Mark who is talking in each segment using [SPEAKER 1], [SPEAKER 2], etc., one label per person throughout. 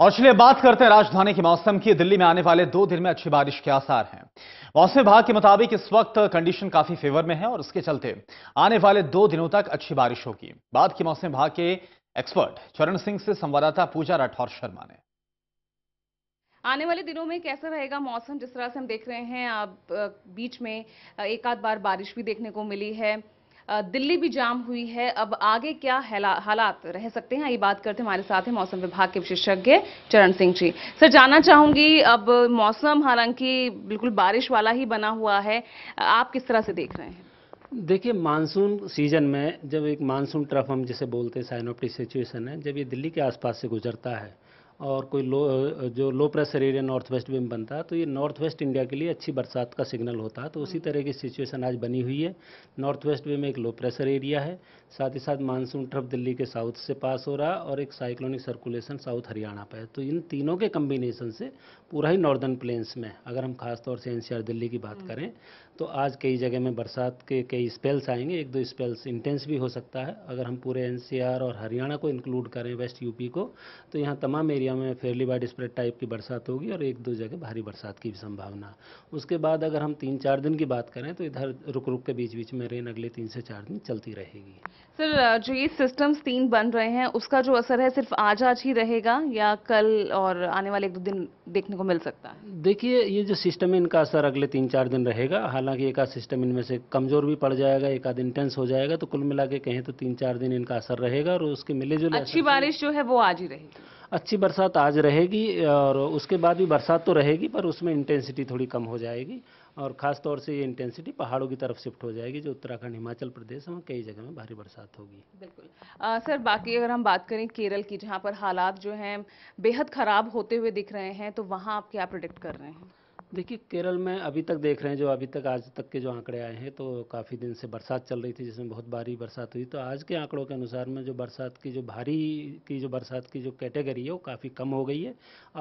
[SPEAKER 1] और चलिए बात करते हैं राजधानी के मौसम की दिल्ली में आने वाले दो दिन में अच्छी बारिश के आसार हैं मौसम विभाग के मुताबिक इस वक्त कंडीशन काफी फेवर में है और इसके चलते आने वाले दो दिनों तक अच्छी बारिश होगी बात की मौसम विभाग के एक्सपर्ट चरण सिंह से संवाददाता पूजा राठौर शर्मा ने
[SPEAKER 2] आने वाले दिनों में कैसा रहेगा मौसम जिस तरह से हम देख रहे हैं आप बीच में एक आध बार बारिश भी देखने को मिली है दिल्ली भी जाम हुई है अब आगे क्या हालात रह सकते हैं ये बात करते हैं हमारे साथ हैं मौसम विभाग के विशेषज्ञ चरण सिंह जी सर जानना चाहूंगी अब मौसम हालांकि बिल्कुल बारिश वाला ही बना हुआ है आप किस तरह से देख रहे हैं
[SPEAKER 1] देखिए मानसून सीजन में जब एक मानसून ट्रफ हम जिसे बोलते हैं साइनोप्टिक सिचुएशन है जब ये दिल्ली के आसपास से गुजरता है और कोई लो जो low pressure area north west में बनता है तो ये नॉर्थ वेस्ट इंडिया के लिए अच्छी बरसात का सिग्नल होता है तो उसी हम्म। तरह की सिचुएशन आज बनी हुई है नॉर्थ वेस्ट में एक लो प्रेशर एरिया है साथ ही साथ मानसून ट्रफ दिल्ली के साउथ से पास हो रहा है और एक साइक्लोनिक सर्कुलेशन साउथ हरियाणा पर है तो इन तीनों के कम्बिनेशन से पूरा ही नॉर्दर्न प्लेन्स में अगर हम खासतौर से एन दिल्ली की बात हम्म। करें तो आज कई जगह में बरसात के कई स्पेल्स आएंगे एक दो स्पेल्स इंटेंस भी हो सकता है अगर हम पूरे एन और हरियाणा को इंक्लूड करें वेस्ट यूपी को तो यहाँ तमाम एरिया एरिया में फेयरली वाइड स्प्रेड टाइप की बरसात होगी और एक दो जगह भारी बरसात की भी संभावना उसके बाद अगर हम तीन चार दिन की बात करें तो इधर रुक रुक के बीच बीच में रेन अगले तीन से चार दिन चलती रहेगी
[SPEAKER 2] सर जो ये सिस्टम्स तीन बन रहे हैं उसका जो असर है सिर्फ आज आज ही रहेगा या कल और आने वाले एक दो दिन देखने को मिल सकता है
[SPEAKER 1] देखिए ये जो सिस्टम है इनका असर अगले तीन चार दिन रहेगा हालांकि एक आध सिस्टम इनमें से कमजोर भी पड़ जाएगा एक आध इंटेंस हो जाएगा तो कुल मिला के कहें तो तीन चार दिन इनका असर रहेगा और उसके मिले जुले
[SPEAKER 2] अच्छी बारिश जो है वो आज ही रहेगी
[SPEAKER 1] अच्छी बरसात आज रहेगी और उसके बाद भी बरसात तो रहेगी पर उसमें इंटेंसिटी थोड़ी कम हो जाएगी और ख़ास तौर से ये इंटेंसिटी पहाड़ों की तरफ शिफ्ट हो जाएगी जो उत्तराखंड हिमाचल प्रदेश वहाँ कई जगह में भारी बरसात होगी
[SPEAKER 2] बिल्कुल आ, सर बाकी अगर हम बात करें केरल की जहाँ पर हालात जो हैं बेहद ख़राब होते हुए दिख रहे हैं तो वहाँ आप क्या प्रोडिक्ट कर रहे हैं
[SPEAKER 1] देखिए केरल में अभी तक देख रहे हैं जो अभी तक आज तक के जो आंकड़े आए हैं तो काफ़ी दिन से बरसात चल रही थी जिसमें बहुत भारी बरसात हुई तो आज के आंकड़ों के अनुसार में जो बरसात की जो भारी की जो बरसात की जो कैटेगरी है वो काफ़ी कम हो गई है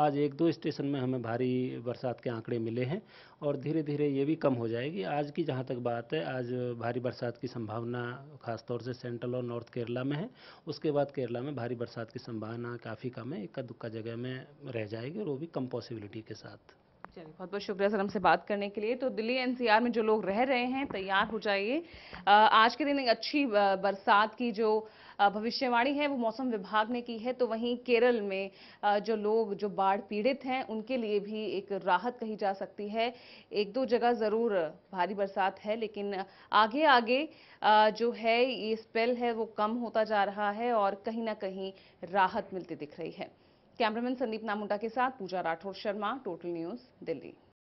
[SPEAKER 1] आज एक दो स्टेशन में हमें भारी बरसात के आंकड़े मिले हैं और धीरे धीरे ये भी कम हो जाएगी आज की जहाँ तक बात है आज भारी बरसात की संभावना खासतौर से सेंट्रल और नॉर्थ केरला में है उसके बाद केरला में भारी बरसात की संभावना काफ़ी कम है इक्का दुक्का जगह में रह जाएगी और वो भी कम पॉसिबिलिटी के साथ
[SPEAKER 2] चलिए बहुत बहुत शुक्रिया सर हमसे बात करने के लिए तो दिल्ली एनसीआर में जो लोग रह रहे हैं तैयार हो जाइए आज के दिन एक अच्छी बरसात की जो भविष्यवाणी है वो मौसम विभाग ने की है तो वहीं केरल में जो लोग जो बाढ़ पीड़ित हैं उनके लिए भी एक राहत कही जा सकती है एक दो जगह ज़रूर भारी बरसात है लेकिन आगे आगे जो है ये स्पेल है वो कम होता जा रहा है और कहीं ना कहीं राहत मिलती दिख रही है कैमरामैन संदीप नामुंडा के साथ पूजा राठौर शर्मा टोटल न्यूज दिल्ली